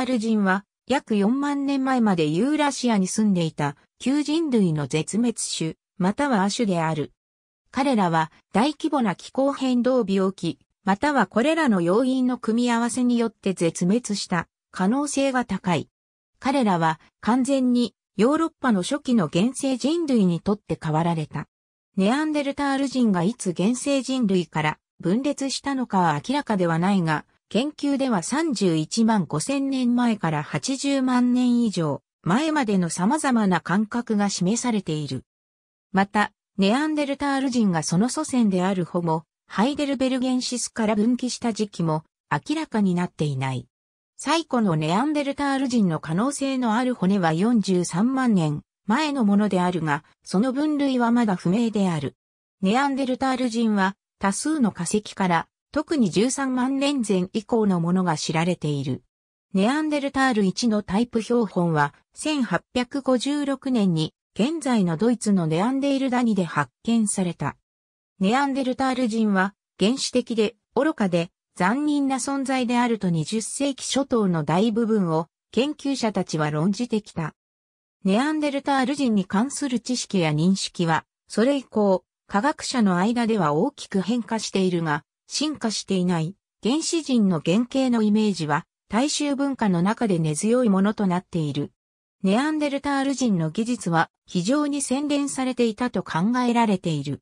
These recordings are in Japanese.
タル人は、約4万年前までユーラシアに住んでいた、旧人類の絶滅種、または亜種である。彼らは大規模な気候変動病気、またはこれらの要因の組み合わせによって絶滅した可能性が高い。彼らは完全にヨーロッパの初期の原生人類にとって変わられた。ネアンデルタール人がいつ原生人類から分裂したのかは明らかではないが、研究では31万5000年前から80万年以上前までの様々な感覚が示されている。また、ネアンデルタール人がその祖先であるホモ、ハイデルベルゲンシスから分岐した時期も明らかになっていない。最古のネアンデルタール人の可能性のある骨は43万年前のものであるが、その分類はまだ不明である。ネアンデルタール人は多数の化石から特に13万年前以降のものが知られている。ネアンデルタール1のタイプ標本は1856年に現在のドイツのネアンデールダニで発見された。ネアンデルタール人は原始的で愚かで残忍な存在であると20世紀初頭の大部分を研究者たちは論じてきた。ネアンデルタール人に関する知識や認識はそれ以降科学者の間では大きく変化しているが進化していない原始人の原型のイメージは大衆文化の中で根強いものとなっている。ネアンデルタール人の技術は非常に洗練されていたと考えられている。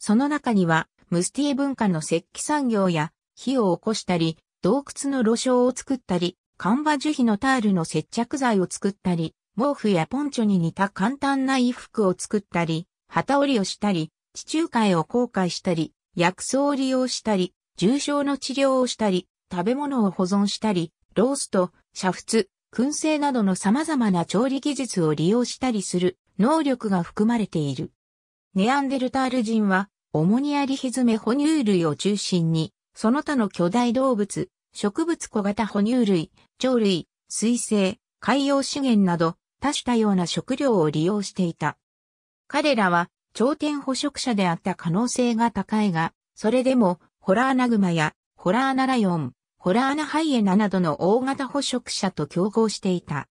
その中にはムスティ文化の石器産業や火を起こしたり、洞窟の露床を作ったり、カンバ樹皮のタールの接着剤を作ったり、毛布やポンチョに似た簡単な衣服を作ったり、旗織りをしたり、地中海を航海したり、薬草を利用したり、重症の治療をしたり、食べ物を保存したり、ロースト、煮沸、燻製などの様々な調理技術を利用したりする能力が含まれている。ネアンデルタール人は、オモニアリヒズメ哺乳類を中心に、その他の巨大動物、植物小型哺乳類、鳥類、水生、海洋資源など、多種多様な食料を利用していた。彼らは頂点捕食者であった可能性が高いが、それでも、ホラーナグマや、ホラーナライオン、ホラーナハイエナなどの大型捕食者と競合していた。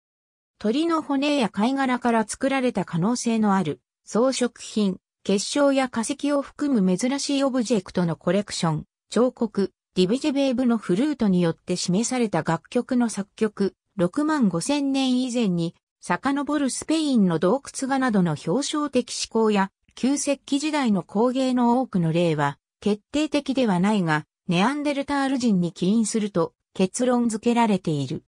鳥の骨や貝殻から作られた可能性のある装飾品、結晶や化石を含む珍しいオブジェクトのコレクション、彫刻、ディビジェベーブのフルートによって示された楽曲の作曲、6万5千年以前に、遡るスペインの洞窟画などの表彰的思考や旧石器時代の工芸の多くの例は、決定的ではないが、ネアンデルタール人に起因すると結論付けられている。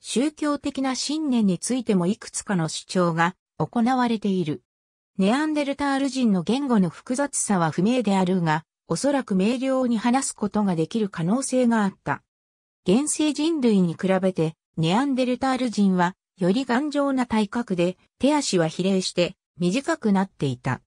宗教的な信念についてもいくつかの主張が行われている。ネアンデルタール人の言語の複雑さは不明であるが、おそらく明瞭に話すことができる可能性があった。現世人類に比べて、ネアンデルタール人は、より頑丈な体格で、手足は比例して、短くなっていた。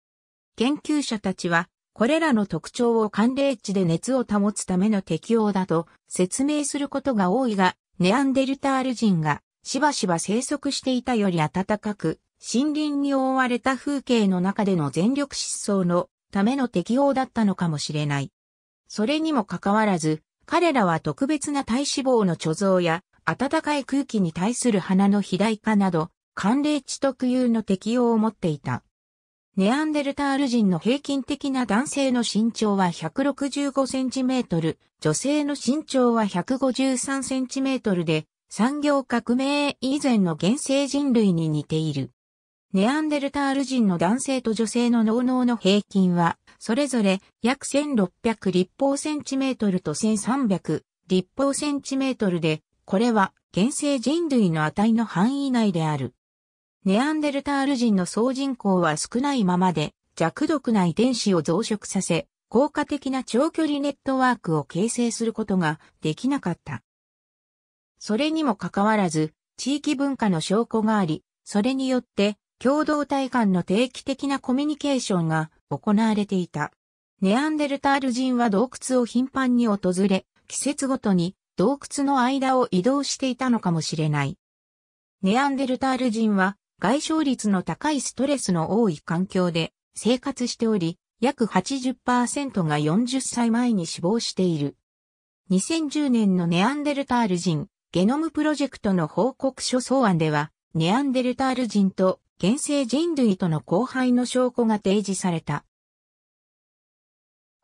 研究者たちは、これらの特徴を寒冷地で熱を保つための適応だと説明することが多いが、ネアンデルタール人がしばしば生息していたより暖かく、森林に覆われた風景の中での全力疾走のための適応だったのかもしれない。それにもかかわらず、彼らは特別な体脂肪の貯蔵や、暖かい空気に対する花の肥大化など、寒冷地特有の適応を持っていた。ネアンデルタール人の平均的な男性の身長は165センチメートル、女性の身長は153センチメートルで、産業革命以前の原生人類に似ている。ネアンデルタール人の男性と女性の脳脳の平均は、それぞれ約1600立方センチメートルと1300立方センチメートルで、これは原生人類の値の範囲内である。ネアンデルタール人の総人口は少ないままで弱毒な遺伝子を増殖させ、効果的な長距離ネットワークを形成することができなかった。それにもかかわらず、地域文化の証拠があり、それによって共同体間の定期的なコミュニケーションが行われていた。ネアンデルタール人は洞窟を頻繁に訪れ、季節ごとに洞窟の間を移動していたのかもしれない。ネアンデルタール人は外傷率の高いストレスの多い環境で生活しており、約80%が40歳前に死亡している。2010年のネアンデルタール人ゲノムプロジェクトの報告書草案では、ネアンデルタール人と現生人類との交配の証拠が提示された。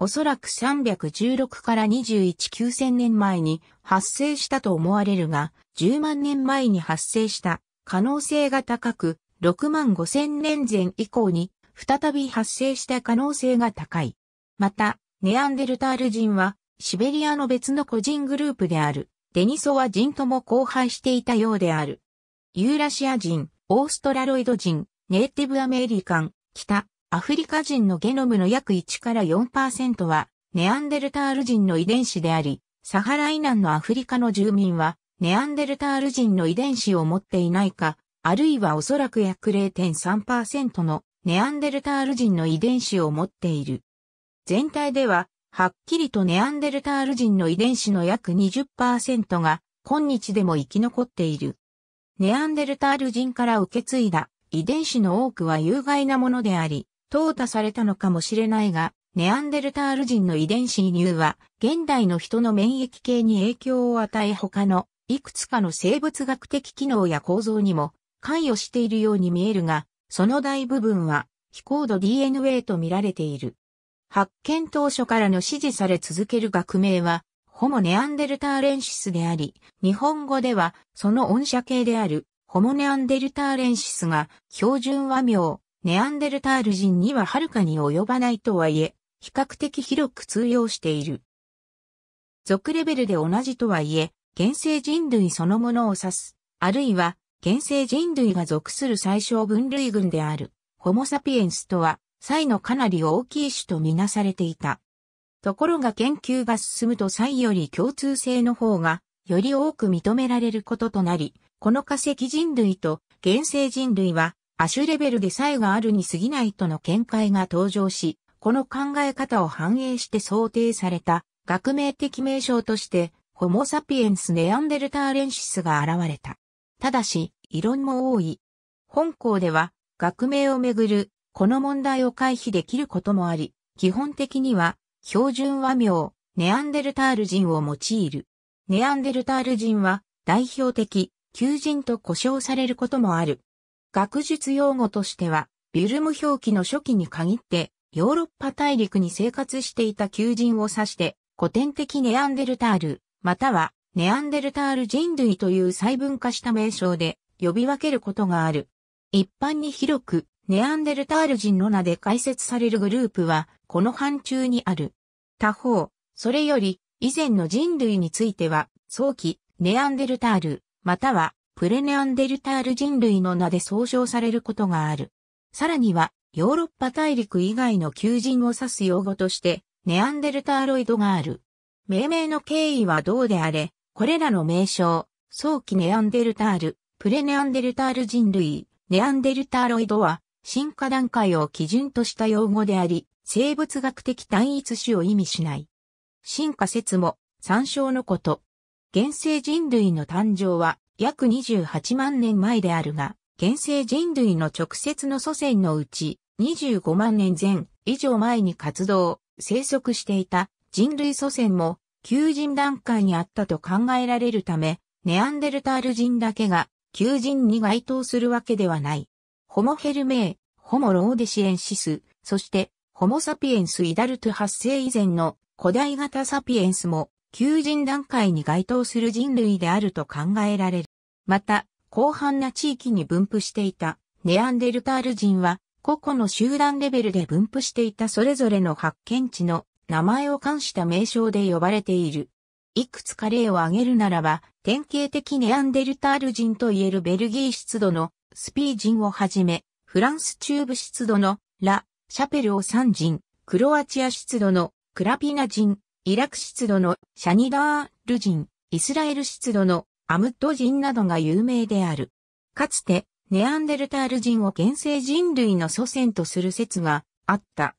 おそらく316から21 9000年前に発生したと思われるが、10万年前に発生した可能性が高く、6万5000年前以降に再び発生した可能性が高い。また、ネアンデルタール人は、シベリアの別の個人グループである、デニソワ人とも交配していたようである。ユーラシア人、オーストラロイド人、ネイティブアメリカン、北、アフリカ人のゲノムの約1から4%は、ネアンデルタール人の遺伝子であり、サハラ以南のアフリカの住民は、ネアンデルタール人の遺伝子を持っていないか、あるいはおそらく約0.3%のネアンデルタール人の遺伝子を持っている。全体では、はっきりとネアンデルタール人の遺伝子の約20%が今日でも生き残っている。ネアンデルタール人から受け継いだ遺伝子の多くは有害なものであり、淘汰されたのかもしれないが、ネアンデルタール人の遺伝子移入は現代の人の免疫系に影響を与え他のいくつかの生物学的機能や構造にも関与しているように見えるが、その大部分は非高度 DNA と見られている。発見当初からの支持され続ける学名は、ホモネアンデルターレンシスであり、日本語ではその音社系であるホモネアンデルターレンシスが標準和名、ネアンデルタール人にははるかに及ばないとはいえ、比較的広く通用している。属レベルで同じとはいえ、原生人類そのものを指す、あるいは、原生人類が属する最小分類群である、ホモサピエンスとは、才のかなり大きい種とみなされていた。ところが研究が進むと才より共通性の方が、より多く認められることとなり、この化石人類と原生人類は、亜種レベルで才があるに過ぎないとの見解が登場し、この考え方を反映して想定された、学名的名称として、ホモサピエンス・ネアンデルターレンシスが現れた。ただし、異論も多い。本校では、学名をめぐる、この問題を回避できることもあり、基本的には、標準和名、ネアンデルタール人を用いる。ネアンデルタール人は、代表的、求人と呼称されることもある。学術用語としては、ビュルム表記の初期に限って、ヨーロッパ大陸に生活していた求人を指して、古典的ネアンデルタールまたはネアンデルタール人類という細分化した名称で呼び分けることがある。一般に広くネアンデルタール人の名で解説されるグループはこの範疇にある。他方、それより以前の人類については早期ネアンデルタールまたはプレネアンデルタール人類の名で総称されることがある。さらにはヨーロッパ大陸以外の求人を指す用語としてネアンデルタロイドがある。命名の経緯はどうであれ、これらの名称、早期ネアンデルタール、プレネアンデルタール人類、ネアンデルタロイドは、進化段階を基準とした用語であり、生物学的単一種を意味しない。進化説も参照のこと。現世人類の誕生は約28万年前であるが、現世人類の直接の祖先のうち25万年前以上前に活動、生息していた人類祖先も旧人段階にあったと考えられるため、ネアンデルタール人だけが旧人に該当するわけではない。ホモヘルメー、ホモローデシエンシス、そしてホモサピエンスイダルト発生以前の古代型サピエンスも旧人段階に該当する人類であると考えられる。また、広範な地域に分布していたネアンデルタール人は個々の集団レベルで分布していたそれぞれの発見地の名前を冠した名称で呼ばれている。いくつか例を挙げるならば、典型的ネアンデルタール人といえるベルギー湿度のスピー人をはじめ、フランス中部湿度のラ・シャペルオサン人、クロアチア湿度のクラピナ人、イラク湿度のシャニダール人、イスラエル湿度のアムッド人などが有名である。かつて、ネアンデルタール人を原生人類の祖先とする説があった。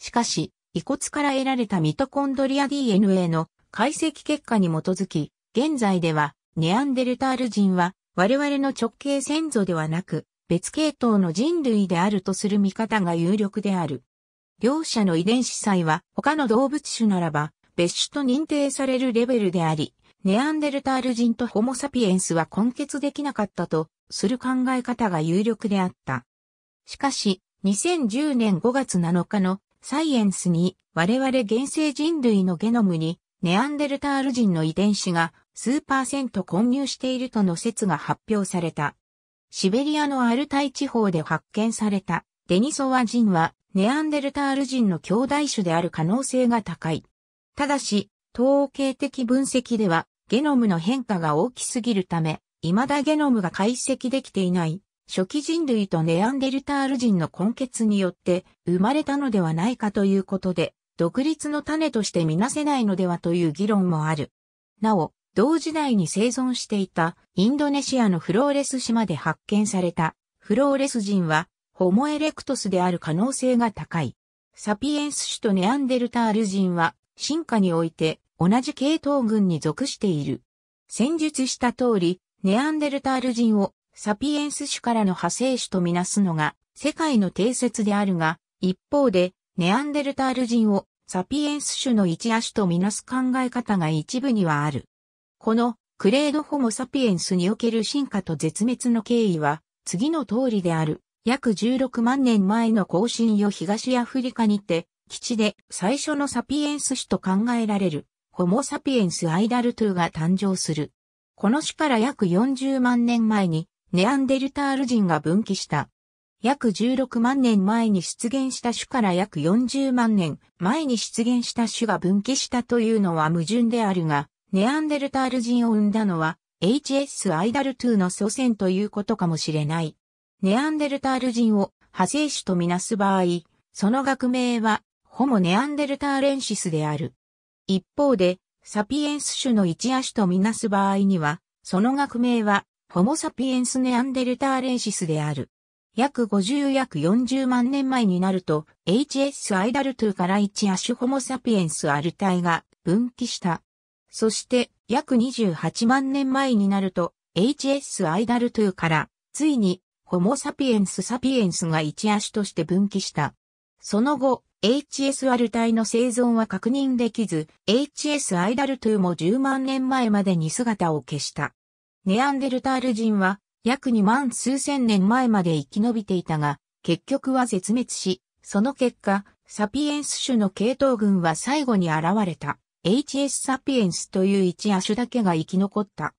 しかし、遺骨から得られたミトコンドリア DNA の解析結果に基づき、現在ではネアンデルタール人は我々の直系先祖ではなく別系統の人類であるとする見方が有力である。両者の遺伝子祭は他の動物種ならば別種と認定されるレベルであり、ネアンデルタール人とホモサピエンスは根結できなかったとする考え方が有力であった。しかし、2010年5月7日のサイエンスに我々現世人類のゲノムにネアンデルタール人の遺伝子が数パーセント混入しているとの説が発表された。シベリアのアルタイ地方で発見されたデニソワ人はネアンデルタール人の兄弟種である可能性が高い。ただし、統計的分析ではゲノムの変化が大きすぎるため、未だゲノムが解析できていない初期人類とネアンデルタール人の根血によって生まれたのではないかということで、独立の種としてみなせないのではという議論もある。なお、同時代に生存していたインドネシアのフローレス島で発見されたフローレス人はホモエレクトスである可能性が高い。サピエンス種とネアンデルタール人は進化において同じ系統群に属している。戦術した通り、ネアンデルタール人をサピエンス種からの派生種とみなすのが世界の定説であるが、一方でネアンデルタール人をサピエンス種の一亜種とみなす考え方が一部にはある。このクレードホモサピエンスにおける進化と絶滅の経緯は次の通りである。約16万年前の更新よ東アフリカにて、基地で最初のサピエンス種と考えられる、ホモサピエンスアイダルトゥが誕生する。この種から約40万年前に、ネアンデルタール人が分岐した。約16万年前に出現した種から約40万年前に出現した種が分岐したというのは矛盾であるが、ネアンデルタール人を生んだのは HS アイダル2の祖先ということかもしれない。ネアンデルタール人を派生種とみなす場合、その学名はホモネアンデルターレンシスである。一方で、サピエンス種の一亜種とみなす場合には、その学名はホモサピエンスネアンデルターレーシスである。約50約40万年前になると、HS アイダルトゥから1足ホモサピエンスアルタイが分岐した。そして、約28万年前になると、HS アイダルトゥから、ついに、ホモサピエンスサピエンスが一足として分岐した。その後、HS アルタイの生存は確認できず、HS アイダルトゥも10万年前までに姿を消した。ネアンデルタール人は約2万数千年前まで生き延びていたが、結局は絶滅し、その結果、サピエンス種の系統群は最後に現れた HS サピエンスという一亜種だけが生き残った。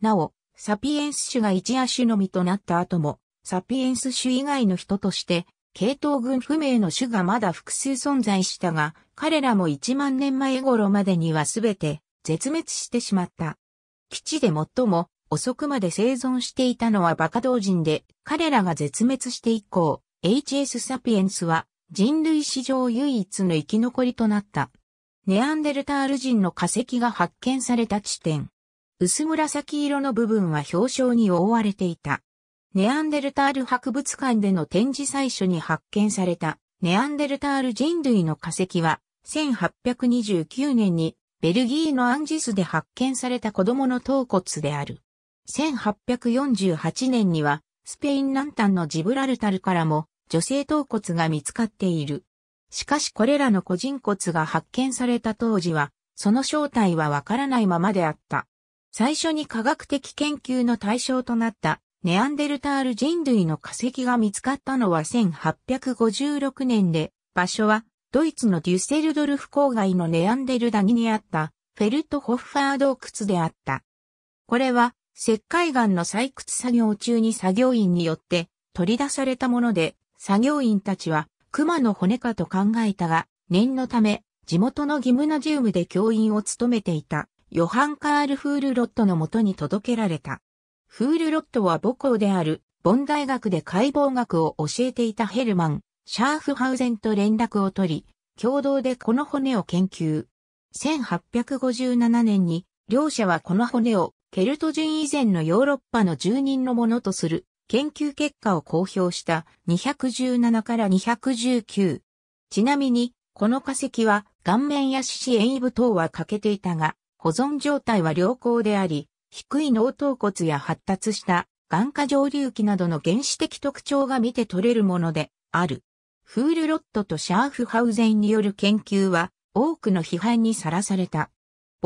なお、サピエンス種が一亜種のみとなった後も、サピエンス種以外の人として、系統群不明の種がまだ複数存在したが、彼らも1万年前頃までには全て絶滅してしまった。基地で最も遅くまで生存していたのはバカ同人で、彼らが絶滅して以降、HS サピエンスは人類史上唯一の生き残りとなった。ネアンデルタール人の化石が発見された地点。薄紫色の部分は表彰に覆われていた。ネアンデルタール博物館での展示最初に発見されたネアンデルタール人類の化石は1829年にベルギーのアンジスで発見された子供の頭骨である。1848年には、スペイン南端のジブラルタルからも、女性頭骨が見つかっている。しかしこれらの個人骨が発見された当時は、その正体はわからないままであった。最初に科学的研究の対象となったネアンデルタール人類の化石が見つかったのは1856年で、場所はドイツのデュッセルドルフ郊外のネアンデルダニにあったフェルトホッファー洞窟であった。これは石灰岩の採掘作業中に作業員によって取り出されたもので、作業員たちは熊の骨かと考えたが、念のため、地元のギムナジウムで教員を務めていた、ヨハン・カール・フール・ロットのもとに届けられた。フール・ロットは母校である、ボン大学で解剖学を教えていたヘルマン、シャーフハウゼンと連絡を取り、共同でこの骨を研究。1857年に、両者はこの骨をケルト人以前のヨーロッパの住人のものとする研究結果を公表した217から219。ちなみに、この化石は顔面や四肢縁部等は欠けていたが、保存状態は良好であり、低い脳頭骨や発達した眼下上流器などの原始的特徴が見て取れるものである。フールロットとシャーフハウゼンによる研究は多くの批判にさらされた。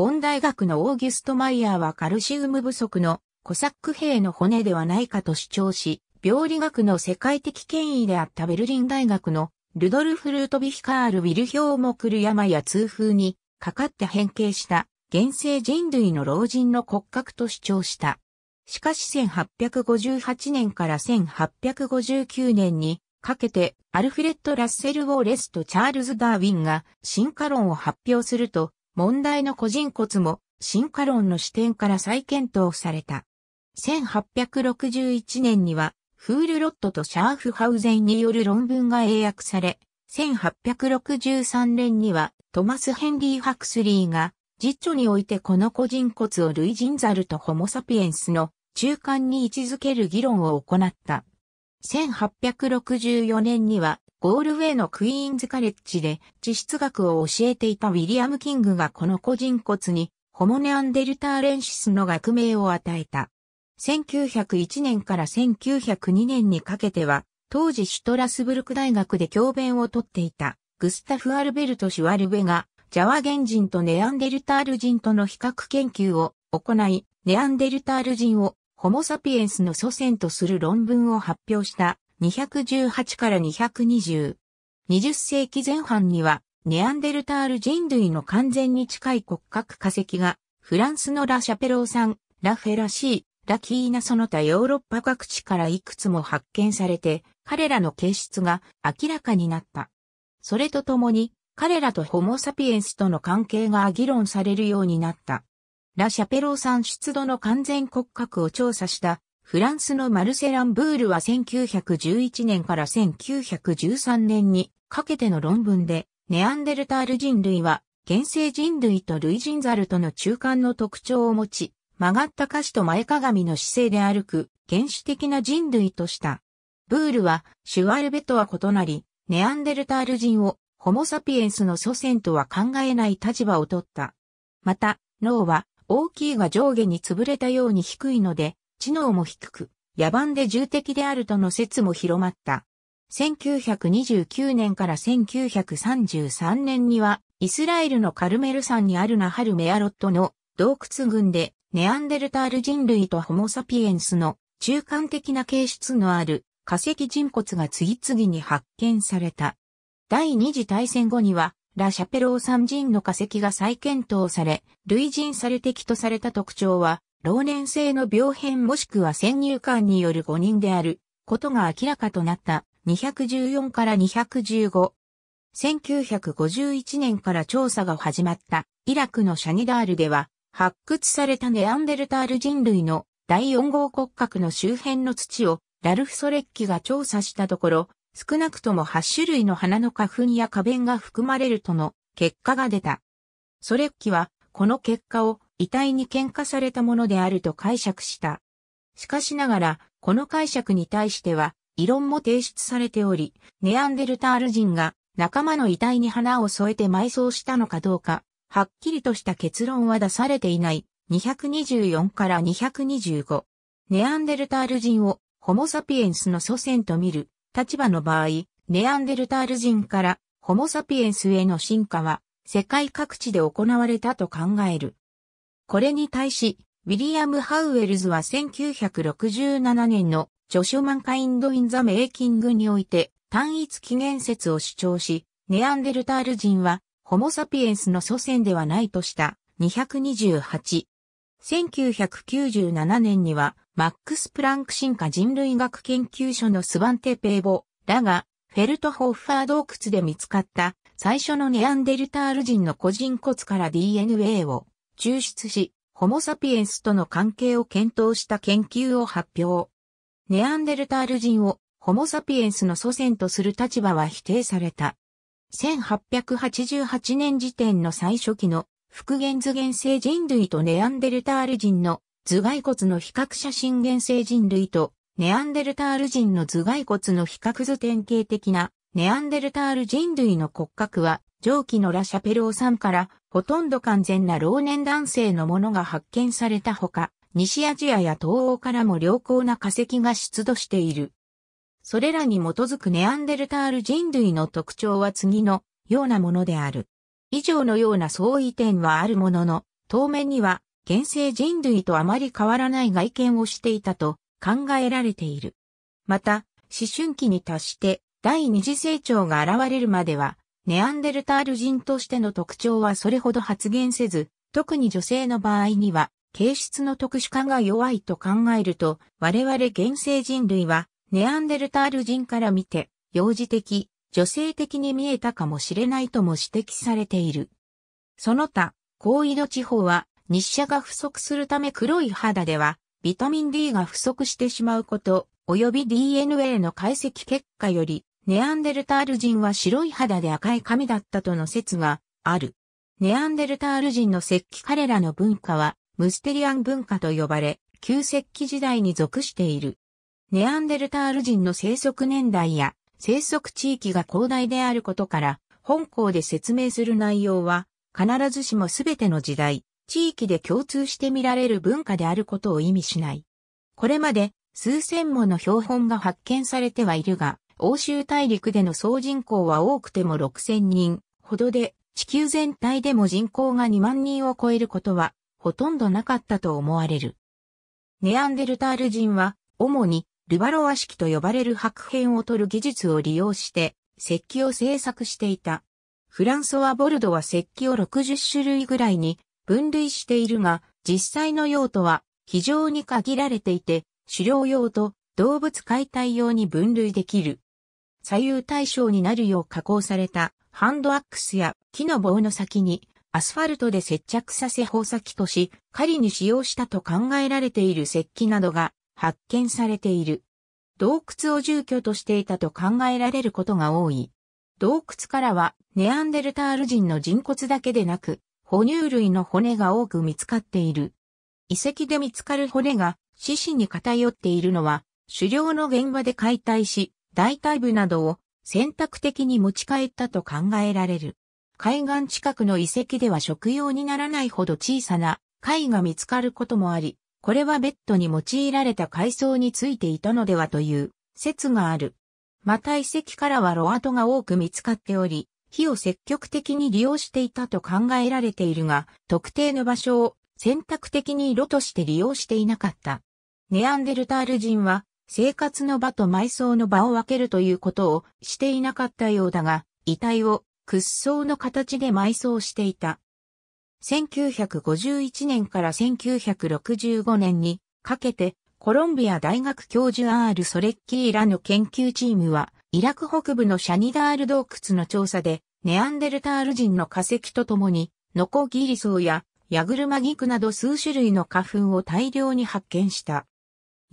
ボン大学のオーギュスト・マイヤーはカルシウム不足のコサック兵の骨ではないかと主張し、病理学の世界的権威であったベルリン大学のルドルフ・ルートヴィヒカール・ウィルヒョウも来る山や痛風にかかって変形した現世人類の老人の骨格と主張した。しかし1858年から1859年にかけてアルフレッド・ラッセル・ウォーレスとチャールズ・ダーウィンが進化論を発表すると問題の個人骨も進化論の視点から再検討された。1861年には、フールロットとシャーフハウゼンによる論文が英訳され、1863年にはトマス・ヘンリー・ハクスリーが、実著においてこの個人骨を類人猿とホモ・サピエンスの中間に位置づける議論を行った。1864年にはゴールウェイのクイーンズカレッジで地質学を教えていたウィリアム・キングがこの個人骨にホモネアンデルターレンシスの学名を与えた。1901年から1902年にかけては、当時シュトラスブルク大学で教鞭をとっていたグスタフ・アルベルト・シュワルベが、ジャワ原人とネアンデルタール人との比較研究を行い、ネアンデルタール人をホモ・サピエンスの祖先とする論文を発表した218から220。20世紀前半には、ネアンデルタール人類の完全に近い骨格化石が、フランスのラ・シャペローん、ラ・フェラシー、ラ・キーナその他ヨーロッパ各地からいくつも発見されて、彼らの形質が明らかになった。それとともに、彼らとホモ・サピエンスとの関係が議論されるようになった。ラ・シャペローん出土の完全骨格を調査したフランスのマルセランブールは1911年から1913年にかけての論文で、ネアンデルタール人類は、現生人類と類人猿との中間の特徴を持ち、曲がった歌詞と前鏡の姿勢で歩く、原始的な人類とした。ブールは、シュワルベとは異なり、ネアンデルタール人を、ホモサピエンスの祖先とは考えない立場を取った。また、脳は、大きいが上下に潰れたように低いので、知能も低く、野蛮で重敵であるとの説も広まった。1929年から1933年には、イスラエルのカルメル山にあるナハルメアロットの洞窟群で、ネアンデルタール人類とホモサピエンスの中間的な形質のある化石人骨が次々に発見された。第二次大戦後には、ラ・シャペロー山人の化石が再検討され、類人され敵とされた特徴は、老年性の病変もしくは先入観による誤認であることが明らかとなった214から215。1951年から調査が始まったイラクのシャニダールでは発掘されたネアンデルタール人類の第4号骨格の周辺の土をラルフ・ソレッキが調査したところ少なくとも8種類の花の花粉や花弁が含まれるとの結果が出た。ソレッキはこの結果を遺体に喧嘩されたものであると解釈した。しかしながら、この解釈に対しては、異論も提出されており、ネアンデルタール人が仲間の遺体に花を添えて埋葬したのかどうか、はっきりとした結論は出されていない。224から225。ネアンデルタール人をホモサピエンスの祖先と見る立場の場合、ネアンデルタール人からホモサピエンスへの進化は世界各地で行われたと考える。これに対し、ウィリアム・ハウエルズは1967年のジョシュマンカインド・イン・ザ・メイキングにおいて単一起源説を主張し、ネアンデルタール人はホモ・サピエンスの祖先ではないとした228。1997年にはマックス・プランク進化人類学研究所のスバンテ・ペーボらがフェルトホッファー洞窟で見つかった最初のネアンデルタール人の個人骨から DNA を抽出し、ホモサピエンスとの関係を検討した研究を発表。ネアンデルタール人をホモサピエンスの祖先とする立場は否定された。1888年時点の最初期の復元図原生人類とネアンデルタール人の頭蓋骨の比較写真原生人類とネアンデルタール人の頭蓋骨の比較図典型的なネアンデルタール人類の骨格は上記のラ・シャペローんからほとんど完全な老年男性のものが発見されたほか、西アジアや東欧からも良好な化石が出土している。それらに基づくネアンデルタール人類の特徴は次のようなものである。以上のような相違点はあるものの、当面には現世人類とあまり変わらない外見をしていたと考えられている。また、思春期に達して第二次成長が現れるまではネアンデルタール人としての特徴はそれほど発現せず、特に女性の場合には、形質の特殊化が弱いと考えると、我々現世人類は、ネアンデルタール人から見て、幼児的、女性的に見えたかもしれないとも指摘されている。その他、高緯度地方は、日射が不足するため黒い肌では、ビタミン D が不足してしまうこと、及び DNA の解析結果より、ネアンデルタール人は白い肌で赤い髪だったとの説がある。ネアンデルタール人の石器彼らの文化はムステリアン文化と呼ばれ、旧石器時代に属している。ネアンデルタール人の生息年代や生息地域が広大であることから、本校で説明する内容は、必ずしも全ての時代、地域で共通して見られる文化であることを意味しない。これまで数千もの標本が発見されてはいるが、欧州大陸での総人口は多くても6000人ほどで、地球全体でも人口が2万人を超えることは、ほとんどなかったと思われる。ネアンデルタール人は、主に、ルバロア式と呼ばれる白片を取る技術を利用して、石器を製作していた。フランソワ・ボルドは石器を60種類ぐらいに分類しているが、実際の用途は非常に限られていて、狩猟用と動物解体用に分類できる。左右対称になるよう加工されたハンドアックスや木の棒の先にアスファルトで接着させ方先とし、狩りに使用したと考えられている石器などが発見されている。洞窟を住居としていたと考えられることが多い。洞窟からはネアンデルタール人の人骨だけでなく、哺乳類の骨が多く見つかっている。遺跡で見つかる骨が獅子に偏っているのは、狩猟の現場で解体し、大体部などを選択的に持ち帰ったと考えられる。海岸近くの遺跡では食用にならないほど小さな貝が見つかることもあり、これはベッドに用いられた海藻についていたのではという説がある。また遺跡からはロアトが多く見つかっており、火を積極的に利用していたと考えられているが、特定の場所を選択的に炉として利用していなかった。ネアンデルタール人は生活の場と埋葬の場を分けるということをしていなかったようだが、遺体を屈葬の形で埋葬していた。1951年から1965年にかけて、コロンビア大学教授 R. ソレッキーらの研究チームは、イラク北部のシャニダール洞窟の調査で、ネアンデルタール人の化石とともに、ノコギリソウやヤグルマギクなど数種類の花粉を大量に発見した。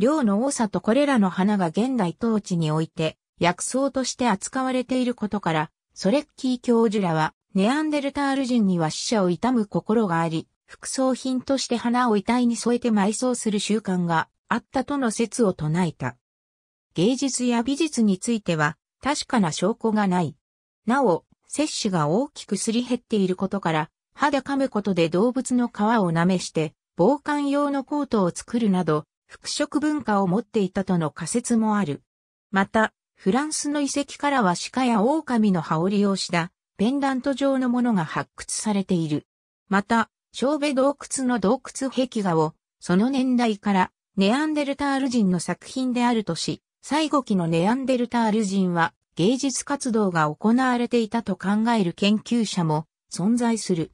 量の多さとこれらの花が現代統治において薬草として扱われていることから、ソレッキー教授らは、ネアンデルタール人には死者を悼む心があり、副葬品として花を遺体に添えて埋葬する習慣があったとの説を唱えた。芸術や美術については確かな証拠がない。なお、摂取が大きくすり減っていることから、歯で噛むことで動物の皮を舐めして、防寒用のコートを作るなど、服飾文化を持っていたとの仮説もある。また、フランスの遺跡からは鹿や狼の羽織をしたペンダント状のものが発掘されている。また、小部洞窟の洞窟壁画を、その年代からネアンデルタール人の作品であるとし、最後期のネアンデルタール人は芸術活動が行われていたと考える研究者も存在する。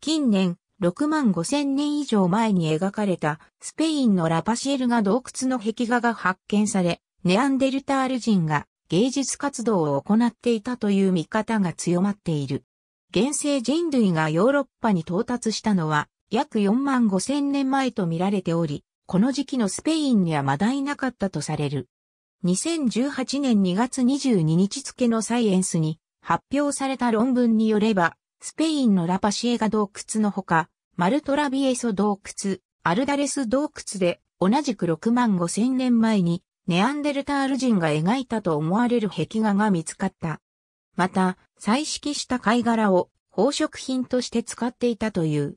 近年、6万5千年以上前に描かれたスペインのラパシエルが洞窟の壁画が発見され、ネアンデルタール人が芸術活動を行っていたという見方が強まっている。現世人類がヨーロッパに到達したのは約4万5千年前と見られており、この時期のスペインにはまだいなかったとされる。2018年2月22日付のサイエンスに発表された論文によれば、スペインのラパシエガ洞窟のほか、マルトラビエソ洞窟、アルダレス洞窟で、同じく6万5千年前に、ネアンデルタール人が描いたと思われる壁画が見つかった。また、彩色した貝殻を宝飾品として使っていたという。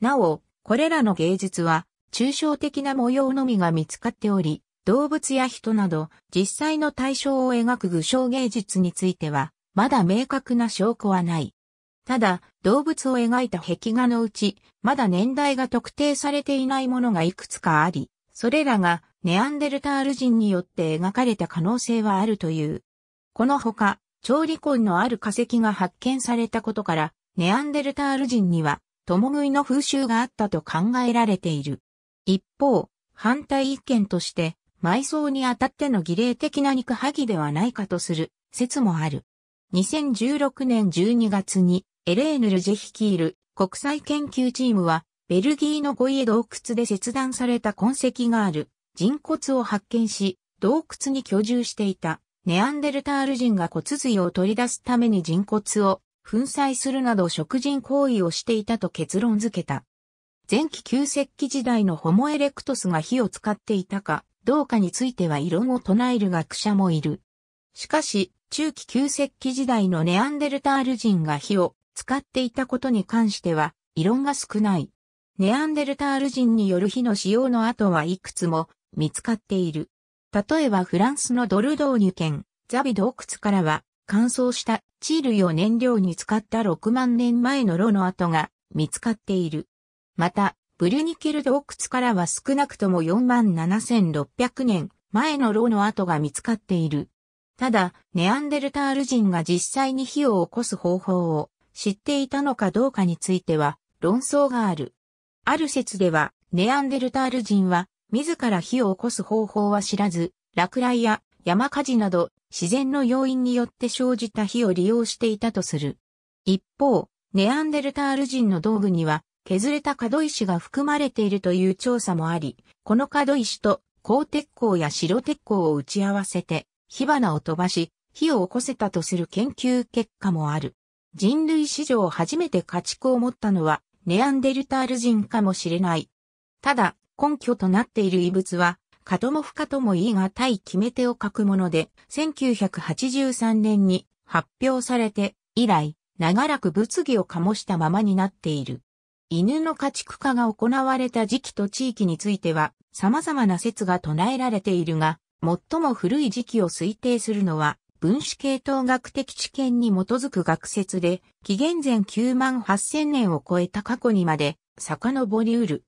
なお、これらの芸術は、抽象的な模様のみが見つかっており、動物や人など、実際の対象を描く具象芸術については、まだ明確な証拠はない。ただ、動物を描いた壁画のうち、まだ年代が特定されていないものがいくつかあり、それらがネアンデルタール人によって描かれた可能性はあるという。このほか、調理痕のある化石が発見されたことから、ネアンデルタール人には、共食いの風習があったと考えられている。一方、反対意見として、埋葬にあたっての儀礼的な肉剥ぎではないかとする説もある。2016年12月にエレーヌ・ルジェ率いる国際研究チームは、ベルギーのゴイエ洞窟で切断された痕跡がある人骨を発見し、洞窟に居住していたネアンデルタール人が骨髄を取り出すために人骨を粉砕するなど食人行為をしていたと結論付けた。前期旧石器時代のホモエレクトスが火を使っていたかどうかについては異論を唱える学者もいる。しかし、中期旧石器時代のネアンデルタール人が火を使っていたことに関しては異論が少ない。ネアンデルタール人による火の使用の跡はいくつも見つかっている。例えばフランスのドルドーニュ県ザビ洞窟からは乾燥したチールを燃料に使った6万年前の炉の跡が見つかっている。また、ブリュニケル洞窟からは少なくとも4万7600年前の炉の跡が見つかっている。ただ、ネアンデルタール人が実際に火を起こす方法を知っていたのかどうかについては論争がある。ある説では、ネアンデルタール人は自ら火を起こす方法は知らず、落雷や山火事など自然の要因によって生じた火を利用していたとする。一方、ネアンデルタール人の道具には削れた角石が含まれているという調査もあり、この角石と鋼鉄鋼や白鉄鋼を打ち合わせて火花を飛ばし、火を起こせたとする研究結果もある。人類史上初めて家畜を持ったのはネアンデルタール人かもしれない。ただ、根拠となっている遺物は、かとも不可ともいいが対決め手を書くもので、1983年に発表されて以来、長らく物議を醸したままになっている。犬の家畜化が行われた時期と地域については、様々な説が唱えられているが、最も古い時期を推定するのは、分子系統学的知見に基づく学説で、紀元前9万8000年を超えた過去にまで遡りうる。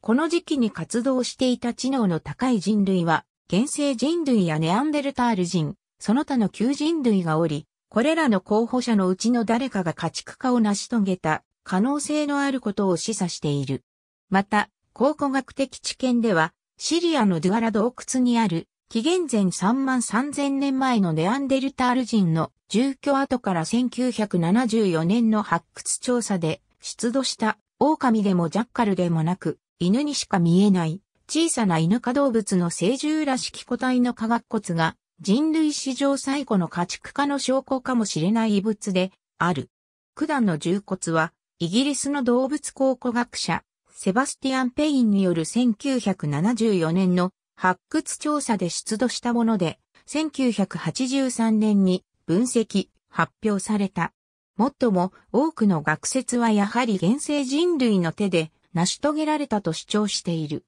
この時期に活動していた知能の高い人類は、現世人類やネアンデルタール人、その他の旧人類がおり、これらの候補者のうちの誰かが家畜化を成し遂げた可能性のあることを示唆している。また、考古学的知見では、シリアのドゥアラ洞窟にある紀元前3万3000年前のネアンデルタール人の住居跡から1974年の発掘調査で出土した狼でもジャッカルでもなく犬にしか見えない小さな犬科動物の成獣らしき個体の化学骨が人類史上最古の家畜化の証拠かもしれない遺物である。九段の獣骨はイギリスの動物考古学者セバスティアン・ペインによる1974年の発掘調査で出土したもので、1983年に分析、発表された。もっとも多くの学説はやはり現世人類の手で成し遂げられたと主張している。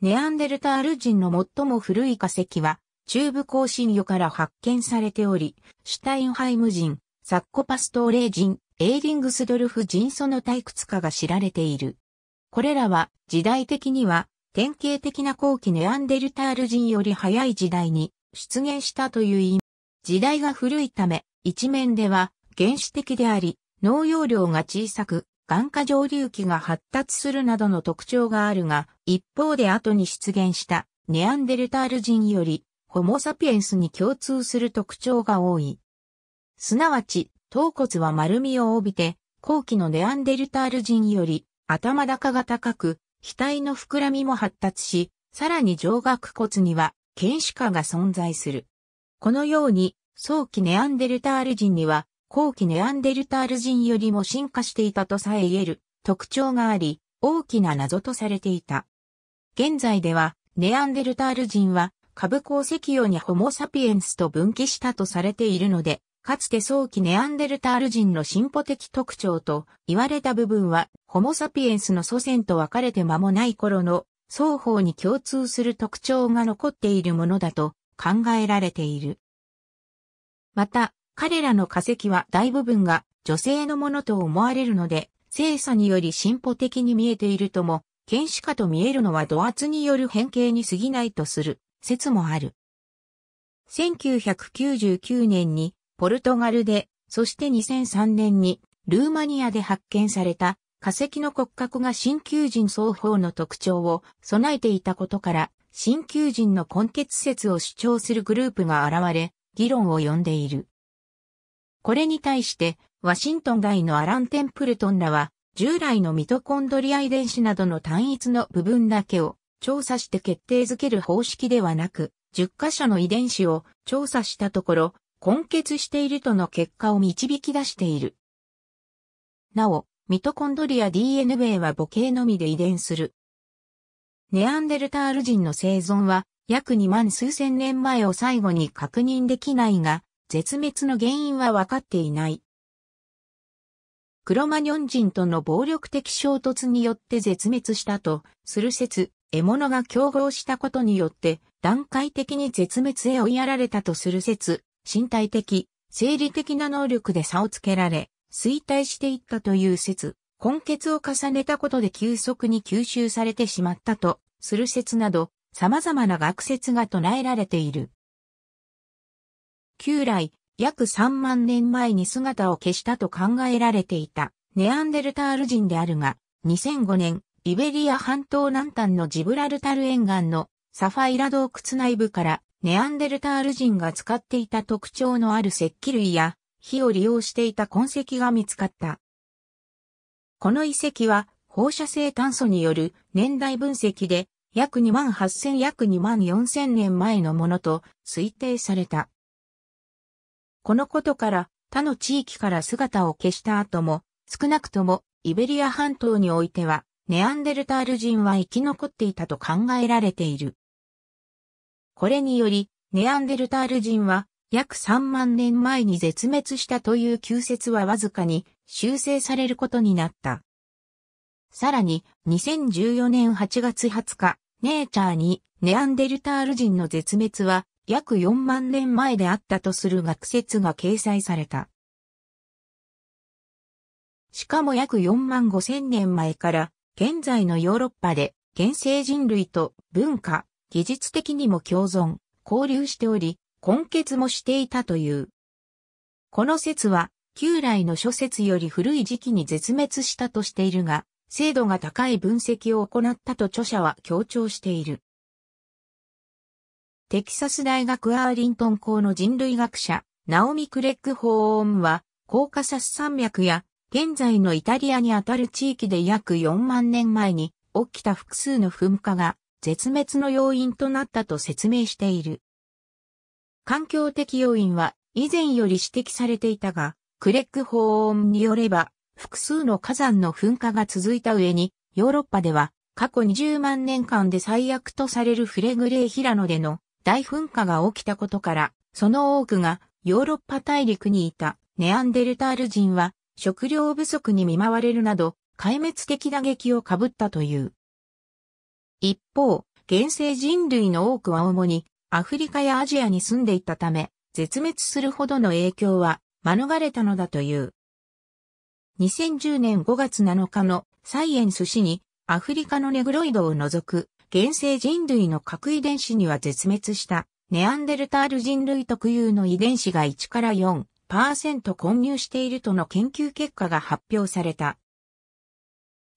ネアンデルタール人の最も古い化石は中部更新魚から発見されており、シュタインハイム人、サッコパストーレイ人、エーリングスドルフ人その退屈化かが知られている。これらは時代的には典型的な後期ネアンデルタール人より早い時代に出現したという意味。時代が古いため、一面では原始的であり、農業量が小さく、眼下上流期が発達するなどの特徴があるが、一方で後に出現したネアンデルタール人より、ホモサピエンスに共通する特徴が多い。すなわち、頭骨は丸みを帯びて、後期のネアンデルタール人より頭高が高く、額の膨らみも発達し、さらに上顎骨には、犬歯科が存在する。このように、早期ネアンデルタール人には、後期ネアンデルタール人よりも進化していたとさえ言える特徴があり、大きな謎とされていた。現在では、ネアンデルタール人は、株鉱石用にホモサピエンスと分岐したとされているので、かつて早期ネアンデルタール人の進歩的特徴と言われた部分は、ホモサピエンスの祖先と分かれて間もない頃の双方に共通する特徴が残っているものだと考えられている。また、彼らの化石は大部分が女性のものと思われるので、精査により進歩的に見えているとも、剣士化と見えるのは土圧による変形に過ぎないとする説もある。1999年にポルトガルで、そして2003年にルーマニアで発見された化石の骨格が新旧人双方の特徴を備えていたことから、新旧人の根血説を主張するグループが現れ、議論を呼んでいる。これに対して、ワシントン外のアラン・テンプルトンらは、従来のミトコンドリア遺伝子などの単一の部分だけを調査して決定づける方式ではなく、10箇所の遺伝子を調査したところ、根結しているとの結果を導き出している。なお、ミトコンドリア DNA は母系のみで遺伝する。ネアンデルタール人の生存は約2万数千年前を最後に確認できないが、絶滅の原因は分かっていない。クロマニョン人との暴力的衝突によって絶滅したとする説、獲物が競合したことによって段階的に絶滅へ追いやられたとする説、身体的、生理的な能力で差をつけられ、衰退していったという説、根血を重ねたことで急速に吸収されてしまったとする説など、様々な学説が唱えられている。旧来、約3万年前に姿を消したと考えられていたネアンデルタール人であるが、2005年、イベリア半島南端のジブラルタル沿岸のサファイラ洞窟内部からネアンデルタール人が使っていた特徴のある石器類や火を利用していた痕跡が見つかった。この遺跡は放射性炭素による年代分析で約2万8000約2万4000年前のものと推定された。このことから他の地域から姿を消した後も少なくともイベリア半島においてはネアンデルタール人は生き残っていたと考えられている。これにより、ネアンデルタール人は約3万年前に絶滅したという旧説はわずかに修正されることになった。さらに、2014年8月20日、ネイチャーにネアンデルタール人の絶滅は約4万年前であったとする学説が掲載された。しかも約4万5千年前から現在のヨーロッパで現世人類と文化、技術的にも共存、交流しており、根結もしていたという。この説は、旧来の諸説より古い時期に絶滅したとしているが、精度が高い分析を行ったと著者は強調している。テキサス大学アーリントン校の人類学者、ナオミ・クレッグ・ホーンは、コーカサス山脈や、現在のイタリアにあたる地域で約4万年前に起きた複数の噴火が絶滅の要因となったと説明している。環境的要因は以前より指摘されていたが、クレック法音によれば、複数の火山の噴火が続いた上に、ヨーロッパでは過去20万年間で最悪とされるフレグレーヒラノでの大噴火が起きたことから、その多くがヨーロッパ大陸にいたネアンデルタール人は食料不足に見舞われるなど壊滅的打撃をかぶったという。一方、現世人類の多くは主にアフリカやアジアに住んでいたため、絶滅するほどの影響は免れたのだという。2010年5月7日のサイエンス誌にアフリカのネグロイドを除く現世人類の核遺伝子には絶滅したネアンデルタール人類特有の遺伝子が1から4%混入しているとの研究結果が発表された。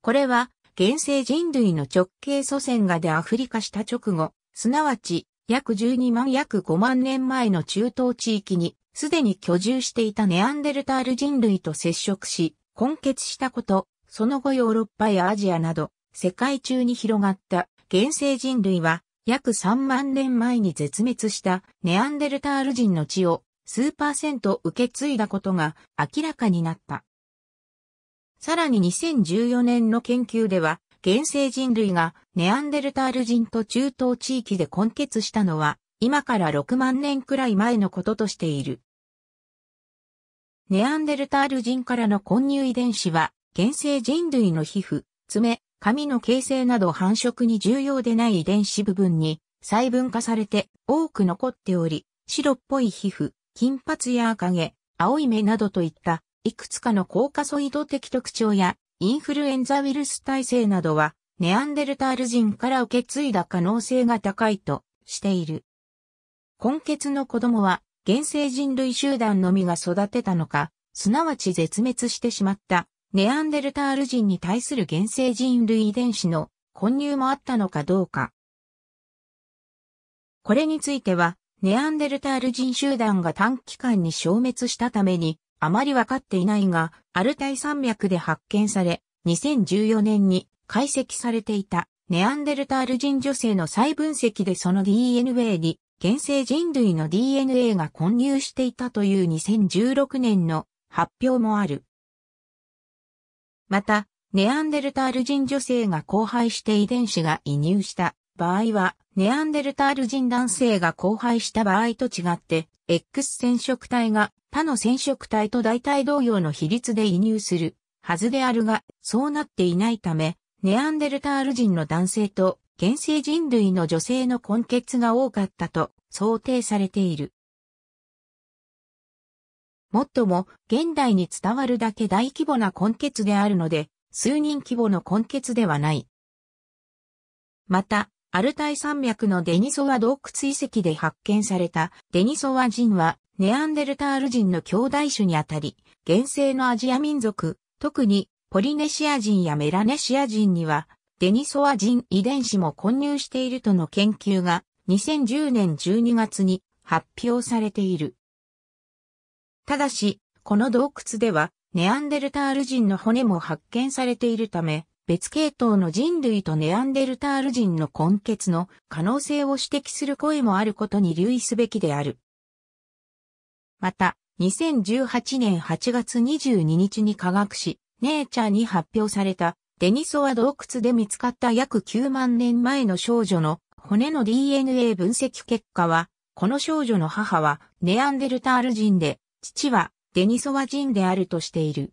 これは現世人類の直系祖先がでアフリカした直後、すなわち約12万約5万年前の中東地域にすでに居住していたネアンデルタール人類と接触し、混血したこと、その後ヨーロッパやアジアなど世界中に広がった現世人類は約3万年前に絶滅したネアンデルタール人の血を数パーセント受け継いだことが明らかになった。さらに2014年の研究では、現世人類がネアンデルタール人と中東地域で混血したのは、今から6万年くらい前のこととしている。ネアンデルタール人からの混入遺伝子は、現世人類の皮膚、爪、髪の形成など繁殖に重要でない遺伝子部分に細分化されて多く残っており、白っぽい皮膚、金髪や赤毛、青い目などといったいくつかのコーカソイド的特徴やインフルエンザウイルス耐性などはネアンデルタール人から受け継いだ可能性が高いとしている。根血の子供は現生人類集団のみが育てたのか、すなわち絶滅してしまったネアンデルタール人に対する原生人類遺伝子の混入もあったのかどうか。これについては、ネアンデルタール人集団が短期間に消滅したために、あまりわかっていないが、アルタイ山脈で発見され、2014年に解析されていたネアンデルタール人女性の再分析でその DNA に現生人類の DNA が混入していたという2016年の発表もある。また、ネアンデルタール人女性が交配して遺伝子が移入した場合は、ネアンデルタール人男性が交配した場合と違って、X 染色体が他の染色体と大体同様の比率で移入するはずであるが、そうなっていないため、ネアンデルタール人の男性と現世人類の女性の根血が多かったと想定されている。もっとも、現代に伝わるだけ大規模な根血であるので、数人規模の根血ではない。また、アルタイ山脈のデニソワ洞窟遺跡で発見されたデニソワ人はネアンデルタール人の兄弟種にあたり、現世のアジア民族、特にポリネシア人やメラネシア人には、デニソワ人遺伝子も混入しているとの研究が2010年12月に発表されている。ただし、この洞窟ではネアンデルタール人の骨も発見されているため、別系統の人類とネアンデルタール人の根血の可能性を指摘する声もあることに留意すべきである。また、2018年8月22日に科学誌、ネイチャーに発表された、デニソワ洞窟で見つかった約9万年前の少女の骨の DNA 分析結果は、この少女の母はネアンデルタール人で、父はデニソワ人であるとしている。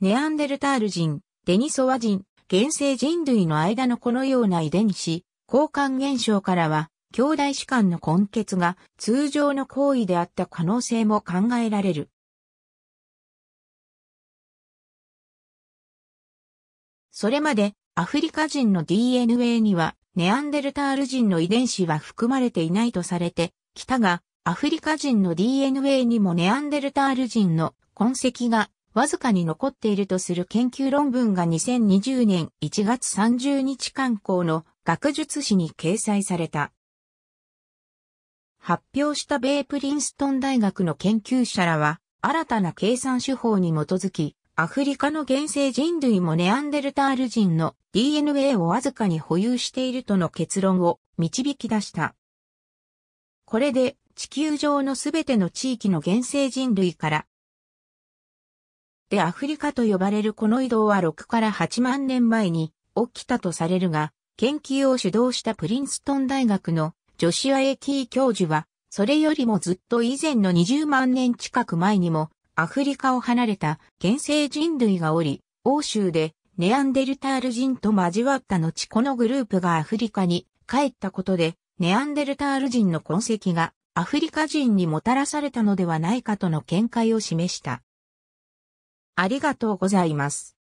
ネアンデルタール人、デニソワ人、現生人類の間のこのような遺伝子、交換現象からは、兄弟士官の根血が通常の行為であった可能性も考えられる。それまでアフリカ人の DNA にはネアンデルタール人の遺伝子は含まれていないとされてきたが、アフリカ人の DNA にもネアンデルタール人の痕跡がわずかに残っているとする研究論文が2020年1月30日刊行の学術誌に掲載された。発表した米プリンストン大学の研究者らは、新たな計算手法に基づき、アフリカの現世人類もネアンデルタール人の DNA をわずかに保有しているとの結論を導き出した。これで地球上のすべての地域の現世人類から、でアフリカと呼ばれるこの移動は6から8万年前に起きたとされるが、研究を主導したプリンストン大学のジョシュア・エティ教授は、それよりもずっと以前の20万年近く前にも、アフリカを離れた現世人類がおり、欧州でネアンデルタール人と交わった後このグループがアフリカに帰ったことで、ネアンデルタール人の痕跡がアフリカ人にもたらされたのではないかとの見解を示した。ありがとうございます。